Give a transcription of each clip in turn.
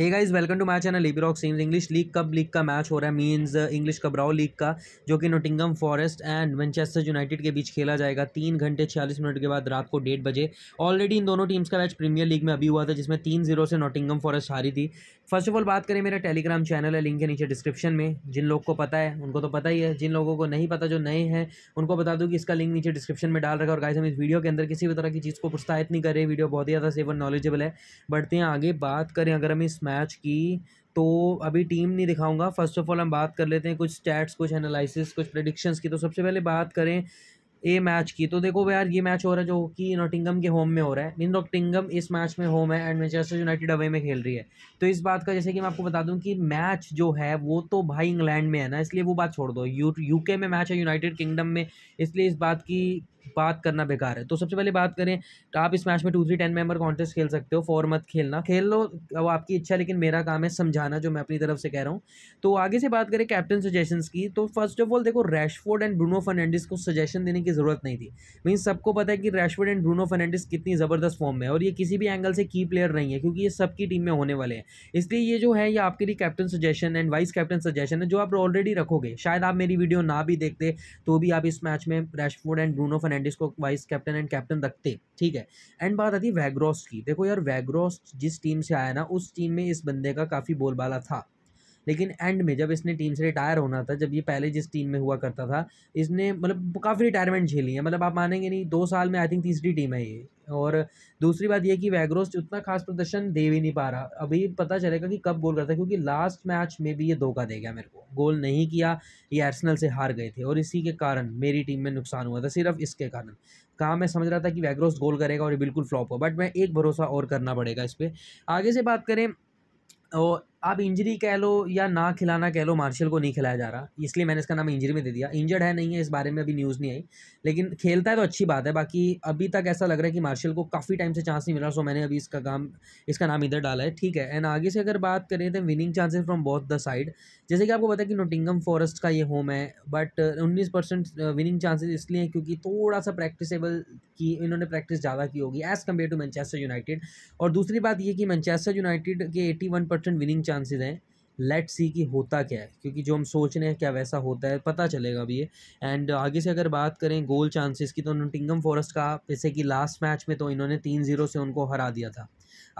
hey guys welcome to my channel लिबी रॉक English league कब लीग का मैच हो रहा है मींस इंग्लिश कबराओ लीग का जो कि Nottingham Forest and Manchester United के बीच खेला जाएगा तीन घंटे छियालीस मिनट के बाद रात को डेढ़ बजे ऑलरेडी इन दोनों टीम्स का मैच प्रीमियर लीग में अभी हुआ था जिसमें तीन जीरो से नोटिंगम फॉरेस्ट हारी थी फर्स्ट ऑफ ऑल बात करें मेरा टेलीग्राम चैनल है लिंक है नीचे डिस्क्रिप्शन में जिन लोग को पता है उनको तो पता ही है जिन लोगों को नहीं पता जो नए हैं उनको बता दूँ कि इसका लिंक नीचे डिस्क्रिप्शन में डाल रखा और गाइस हम इस वीडियो के अंदर किसी भी तरह की चीज़ को प्रोत्साहित नहीं कर रहे वीडियो बहुत ही ज़्यादा सेवन नॉलेजेबल है बढ़ते हैं आगे बात करें अगर हम इस मैच की तो अभी टीम नहीं दिखाऊंगा फर्स्ट ऑफ ऑल हम बात कर लेते हैं कुछ स्टैट्स कुछ एनालिसिस कुछ प्रडिक्शंस की तो सबसे पहले बात करें ए मैच की तो देखो यार ये मैच हो रहा है जो कि नोटिंगम के होम में हो रहा है मीन नोटिंगम इस मैच में होम है एंड मैनचेस्टर यूनाइटेड अवे में खेल रही है तो इस बात का जैसे कि मैं आपको बता दूं कि मैच जो है वो तो भाई इंग्लैंड में है ना इसलिए वो बात छोड़ दो यू यूके में मैच है यूनाइटेड किंगडम में इसलिए इस बात की बात करना बेकार है तो सबसे पहले बात करें तो आप इस मैच में two three ten member contest खेल सकते हो फोर मत खेलना खेल लो वो आपकी इच्छा लेकिन मेरा काम है समझाना जो मैं अपनी तरफ से कह रहा हूँ तो आगे से बात करें कैप्टन सजेशंस की तो फर्स्ट ऑफ ऑल देखो रैशफोर्ड एंड ब्रूनो फर्नैंडिस को सजेशन देने की ज़रूरत नहीं थी मीन सबको पता है कि रैशफोर्ड एंड ब्रूनो फर्नैंडिस कितनी ज़बरदस्त फॉर्म में है और ये किसी भी एंगल से की प्लेयर नहीं है क्योंकि ये सबकी टीम में होने वाले हैं इसलिए ये जो है ये आपके लिए captain suggestion and vice captain suggestion है जो आप ऑलरेडी रखोगे शायद आप मेरी वीडियो ना भी देखते तो भी आप इस मैच में Rashford and Bruno Fernandes captain को वाइस कैप्टन एंड कैप्टन रखते ठीक है एंड बात आती है वैग्रॉस की देखो यार वैग्रॉस जिस टीम से आया ना उस टीम में इस बंदे का काफ़ी बोलबाला था लेकिन एंड में जब इसने टीम से रिटायर होना था जब ये पहले जिस टीम में हुआ करता था इसने मतलब काफ़ी रिटायरमेंट झेली है मतलब आप मानेंगे नहीं दो साल में आई थिंक तीसरी टीम है ये और दूसरी बात यह कि वैग्रोस उतना खास प्रदर्शन दे भी नहीं पा रहा अभी पता चलेगा कि कब गोल करता है क्योंकि लास्ट मैच में भी ये धोखा दे गया मेरे को गोल नहीं किया ये एर्सनल से हार गए थे और इसी के कारण मेरी टीम में नुकसान हुआ था सिर्फ इसके कारण कहाँ मैं समझ रहा था कि वैग्रोस गोल करेगा और ये बिल्कुल फ्लॉप हो बट मैं एक भरोसा और करना पड़ेगा इस पर आगे से बात करें और आप इंजरी कह लो या ना खिलाना कह लो मार्शल को नहीं खिलाया जा रहा इसलिए मैंने इसका नाम इंजरी में दे दिया इंजर्ड है नहीं है इस बारे में अभी न्यूज़ नहीं आई लेकिन खेलता है तो अच्छी बात है बाकी अभी तक ऐसा लग रहा है कि मार्शल को काफ़ी टाइम से चांस नहीं मिला सो मैंने अभी इसका काम इसका नाम इधर डाला है ठीक है एंड आगे से अगर बात करें तो winning chances from both the side जैसे कि आपको पता है कि नोटिंगम फॉरेस्ट का ये होम है बट uh, उन्नीस विनिंग चांसेज uh, इसलिए हैं क्योंकि थोड़ा सा प्रैक्टिसेबल की इन्होंने प्रैक्टिस ज़्यादा की होगी as compare to Manchester United और दूसरी बात ये कि मैनचेस्टर यूनाइटेड के एटी विनिंग चांसेस हैं लेट सी कि होता क्या है क्योंकि जो हम सोच रहे हैं क्या वैसा होता है पता चलेगा अभी ये एंड आगे से अगर बात करें गोल चांसेस की तो नोटिंगम फॉरेस्ट का जैसे कि लास्ट मैच में तो इन्होंने तीन जीरो से उनको हरा दिया था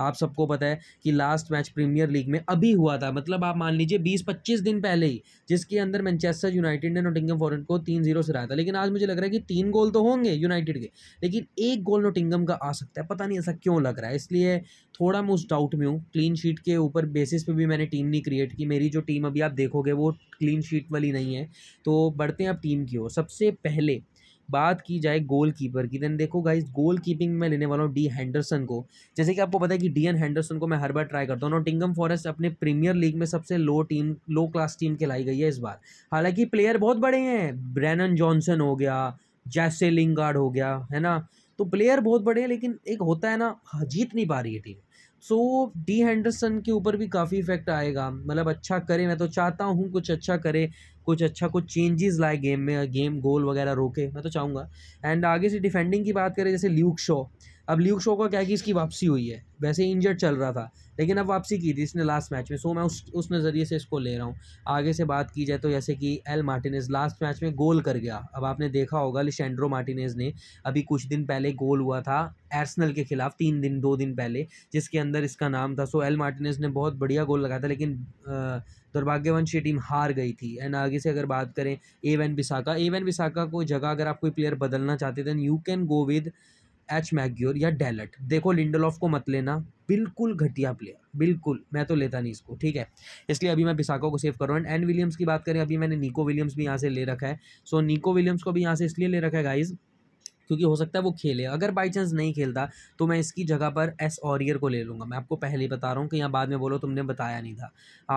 आप सबको पता है कि लास्ट मैच प्रीमियर लीग में अभी हुआ था मतलब आप मान लीजिए बीस पच्चीस दिन पहले ही जिसके अंदर मैनचेस्टर यूनाइटेड ने नोटिंगम फॉरन को तीन जीरो से रहा था लेकिन आज मुझे लग रहा है कि तीन गोल तो होंगे यूनाइटेड के लेकिन एक गोल नोटिंगम का आ सकता है पता नहीं ऐसा क्यों लग रहा है इसलिए थोड़ा मैं उस डाउट में हूँ क्लीन शीट के ऊपर बेसिस पे भी मैंने टीम नहीं क्रिएट की मेरी जो टीम अभी आप देखोगे वो क्लीन शीट वाली नहीं है तो बढ़ते हैं आप टीम की ओर सबसे पहले बात की जाए गोल कीपर की देन देखो गाइज गोल कीपिंग में लेने वाला हूँ डी हैंडरसन को जैसे कि आपको पता है कि डी एन हैंडरसन को मैं हर बार ट्राई करता हूँ टिंगम फॉरेस्ट अपने प्रीमियर लीग में सबसे low team low class team खिलाई गई है इस बार हालांकि प्लेयर बहुत बड़े हैं ब्रैनन जॉनसन हो गया जैसे लिंगार्ड हो गया है ना तो प्लेयर बहुत बड़े हैं लेकिन एक होता है ना जीत नहीं पा रही है team so so, D Henderson के ऊपर भी काफ़ी इफेक्ट आएगा मतलब अच्छा करे मैं तो चाहता हूँ कुछ अच्छा करे कुछ अच्छा कुछ चेंजेस लाए गेम में गेम गोल वगैरह रोके मैं तो चाहूँगा एंड आगे से डिफेंडिंग की बात करें जैसे ल्यूक शॉ अब ल्यूक शो का क्या है कि इसकी वापसी हुई है वैसे इंजर्ड चल रहा था लेकिन अब वापसी की थी इसने लास्ट मैच में सो मैं उस उस नज़रिए से इसको ले रहा हूँ आगे से बात की जाए तो जैसे कि एल मार्टिनेज लास्ट मैच में गोल कर गया अब आपने देखा होगा लिशेंड्रो मार्टिनेज ने अभी कुछ दिन पहले गोल हुआ था एर्सनल के खिलाफ तीन दिन दो दिन पहले जिसके अंदर इसका नाम था सो एल मार्टिनेज ने बहुत बढ़िया गोल लगाया था लेकिन दुर्भाग्यवंश ये टीम हार गई थी एंड आगे से अगर बात करें ए वैन बिसाका ए बिसाका को जगह अगर आप कोई प्लेयर बदलना चाहते थे you can go with H Maguire या डेलट देखो लिंडलॉफ को मत लेना बिल्कुल घटिया प्लेयर बिल्कुल मैं तो लेता नहीं इसको ठीक है इसलिए अभी मैं बिसाको को सेव कर रहा हूँ एंड एन विलियम्स की बात करें अभी मैंने निको विलियम्स भी यहाँ से ले रखा है सो निको विलियम्स को भी यहाँ से इसलिए ले रखा है गाइज़ क्योंकि हो सकता है वो खेले अगर बाई चांस नहीं खेलता तो मैं इसकी जगह पर एस ऑरियर को ले लूँगा मैं आपको पहले ही बता रहा हूँ कि यहाँ बाद में बोलो तुमने बताया नहीं था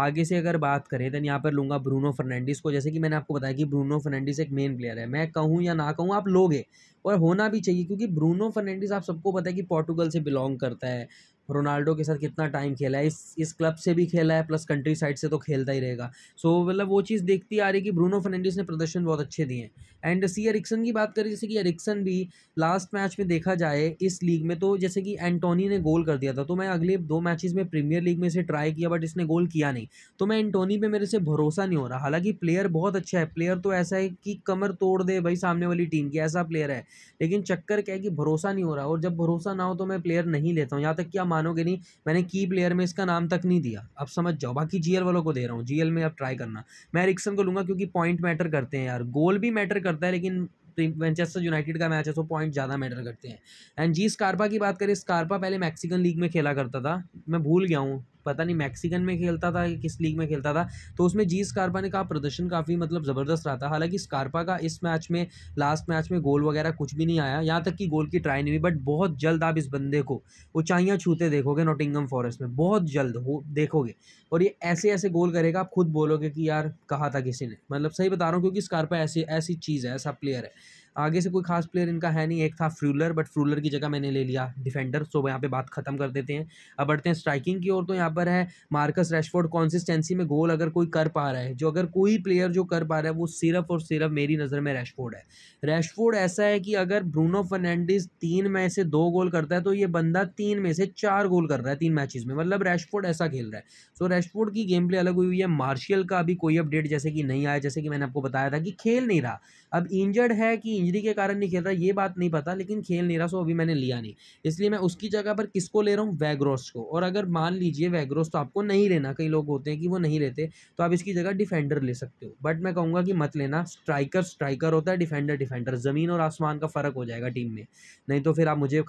आगे से अगर बात करें देन यहाँ पर लूँगा ब्रूनो फर्नैंडिस को जैसे कि मैंने आपको बताया कि ब्रूनो फर्नैंडिस एक मेन प्लेयर है मैं कहूँ या ना कहूँ आप लोगे और होना भी चाहिए क्योंकि ब्रूनो फर्नैंडिस आप सबको पता है कि पोर्टुगल से बिलोंग करता है रोनाल्डो के साथ कितना टाइम खेला है इस इस क्लब से भी खेला है प्लस कंट्री साइड से तो खेलता ही रहेगा सो so, मतलब वो चीज़ देखती आ रही कि ब्रूनो फर्नैंडिस ने प्रदर्शन बहुत अच्छे दिए हैं एंड सी एरिक्सन की बात करें जैसे कि एरिक्सन भी लास्ट मैच में देखा जाए इस लीग में तो जैसे कि एंटोनी ने गोल कर दिया था तो मैं अगले दो मैचेज में प्रीमियर लीग में इसे ट्राई किया बट इसने गोल किया नहीं तो मैं एंटोनी पर मेरे से भरोसा नहीं हो रहा हालांकि प्लेयर बहुत अच्छा है प्लेयर तो ऐसा है कि कमर तोड़ दे भाई सामने वाली टीम की ऐसा प्लेयर है लेकिन चक्कर क्या है कि भरोसा नहीं हो रहा और जब भरोसा ना हो तो मैं प्लेयर नहीं लेता हूँ यहाँ तक क्या मान मानोगे नहीं मैंने की प्लेयर में इसका नाम तक नहीं दिया अब समझ जाओ बाकी जीएल वालों को दे रहा हूँ जीएल में अब ट्राई करना मैं रिक्सन को लूँगा क्योंकि पॉइंट मैटर करते हैं यार गोल भी मैटर करता है लेकिन मैनचेस्टर यूनाइटेड का मैच है तो पॉइंट ज़्यादा मैटर करते हैं एंड जी स्कारपा की बात करें स्कार्पा पहले मैक्सिकन लीग में खेला करता था मैं भूल गया हूँ पता नहीं मैक्सिकन में खेलता था किस लीग में खेलता था तो उसमें जी स्कारपा ने कहा प्रदर्शन काफ़ी मतलब ज़बरदस्त रहा था हालांकि स्कारपा का इस मैच में लास्ट मैच में गोल वगैरह कुछ भी नहीं आया यहाँ तक कि गोल की ट्राई नहीं हुई बट बहुत जल्द आप इस बंदे को ऊँचाइयाँ छूते देखोगे नोटिंगम फॉरेस्ट में बहुत जल्द हो देखोगे और ये ऐसे ऐसे गोल करेगा आप खुद बोलोगे कि यार कहा था किसी ने मतलब सही बता रहा हूँ क्योंकि स्कारपा ऐसी ऐसी चीज़ है ऐसा प्लेयर है आगे से कोई खास प्लेयर इनका है नहीं एक था फ्रूलर बट फ्रूलर की जगह मैंने ले लिया डिफेंडर सो यहाँ पे बात खत्म कर देते हैं अब बढ़ते हैं स्ट्राइकिंग की ओर तो यहाँ पर है मार्कस रेशफोर्ड कॉन्सिस्टेंसी में गोल अगर कोई कर पा रहा है जो अगर कोई प्लेयर जो कर पा रहा है वो सिर्फ और सिर्फ मेरी नज़र में रेशफोर्ड है रेशफोर्ड ऐसा है कि अगर ब्रूनो फर्नैंडिस तीन में से दो गोल करता है तो ये बंदा तीन में से चार गोल कर रहा है तीन मैचेज में मतलब रेशफोर्ड ऐसा खेल रहा है सो रैशफोर्ड रेशफोर्ड की गेम प्ले अलग हुई है मार्शियल का अभी कोई अपडेट जैसे कि नहीं आया जैसे कि मैंने आपको बताया था कि खेल नहीं रहा अब इंजर्ड है कि इंजरी के कारण नहीं खेल रहा ये बात नहीं पता लेकिन खेल नहीं रहा सो अभी मैंने लिया नहीं इसलिए मैं उसकी जगह पर किसको ले रहा हूँ वैग्रोस को और अगर मान लीजिए वैग्रोस तो आपको नहीं लेना कई लोग होते हैं कि वो नहीं लेते तो आप इसकी जगह डिफेंडर ले सकते हो बट मैं कहूँगा कि मत लेना स्ट्राइकर स्ट्राइकर होता है डिफेंडर डिफेंडर ज़मीन और आसमान का फ़र्क हो जाएगा टीम में नहीं तो फिर आप मुझे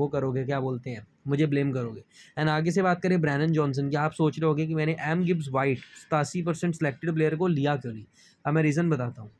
वो करोगे क्या बोलते हैं मुझे ब्लेम करोगे एंड आगे से बात करें ब्रैनन जॉनसन की आप सोच रहे होगे कि मैंने एम गिब्स वाइट सतासी परसेंट सेलेक्टेड प्लेयर को लिया क्यों नहीं अब मैं रीज़न बताता हूँ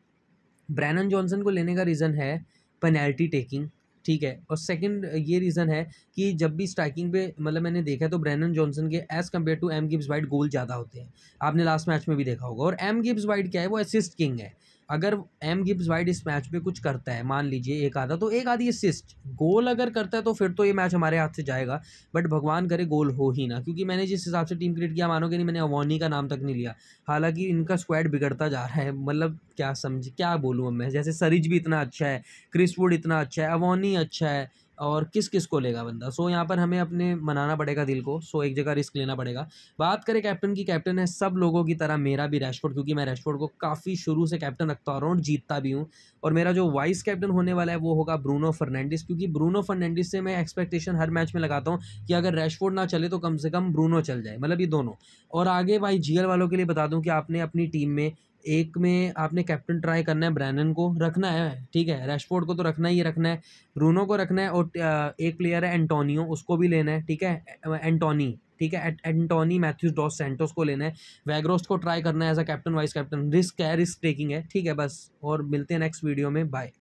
ब्रैनन जॉनसन को लेने का रीज़न है पेनल्टी टेकिंग ठीक है और सेकंड ये रीज़न है कि जब भी स्ट्राइकिंग पे मतलब मैंने देखा है तो ब्रैनन जॉनसन के as compare to M Gibbs White goal ज़्यादा होते हैं आपने लास्ट मैच में भी देखा होगा और एम गिब्स वाइट क्या है वो असिस्ट किंग है अगर एम गिब्स वाइड इस मैच में कुछ करता है मान लीजिए एक आधा तो एक आधी असिस्ट गोल अगर करता है तो फिर तो ये मैच हमारे हाथ से जाएगा बट भगवान करे गोल हो ही ना क्योंकि मैंने जिस हिसाब से टीम क्रिएट किया मानोगे नहीं मैंने अवानी का नाम तक नहीं लिया हालांकि इनका स्क्वाड बिगड़ता जा रहा है मतलब क्या समझ क्या बोलूँ मैं जैसे सरिज भी इतना अच्छा है क्रिस वुड इतना अच्छा है अवानी अच्छा है और किस किस को लेगा बंदा सो यहाँ पर हमें अपने मनाना पड़ेगा दिल को सो एक जगह रिस्क लेना पड़ेगा बात करें कैप्टन की कैप्टन है सब लोगों की तरह मेरा भी रैशफोर्ड क्योंकि मैं रैशफोर्ड को काफ़ी शुरू से कैप्टन रखता आ रहा हूँ जीतता भी हूँ और मेरा जो वाइस कैप्टन होने वाला है वो होगा ब्रूनो फर्नैंडिस क्योंकि ब्रूनो फर्नैंडिस से मैं एक्सपेक्टेशन हर मैच में लगाता हूँ कि अगर रैशफोर्ड ना चले तो कम से कम ब्रूनो चल जाए मतलब ये दोनों और आगे भाई जीएल वालों के लिए बता दूँ कि आपने अपनी टीम में एक में आपने कैप्टन ट्राई करना है ब्रैनन को रखना है ठीक है रैशफोर्ड को तो रखना ही रखना है रूनो को रखना है और एक प्लेयर है एंटोनियो उसको भी लेना है ठीक है एंटोनी ठीक है एंटोनी मैथ्यूज डॉस सेंटोस को लेना है वैग्रोस्ट को ट्राई करना है as a captain vice captain risk है रिस्क टेकिंग है ठीक है बस और मिलते हैं नेक्स्ट वीडियो में बाय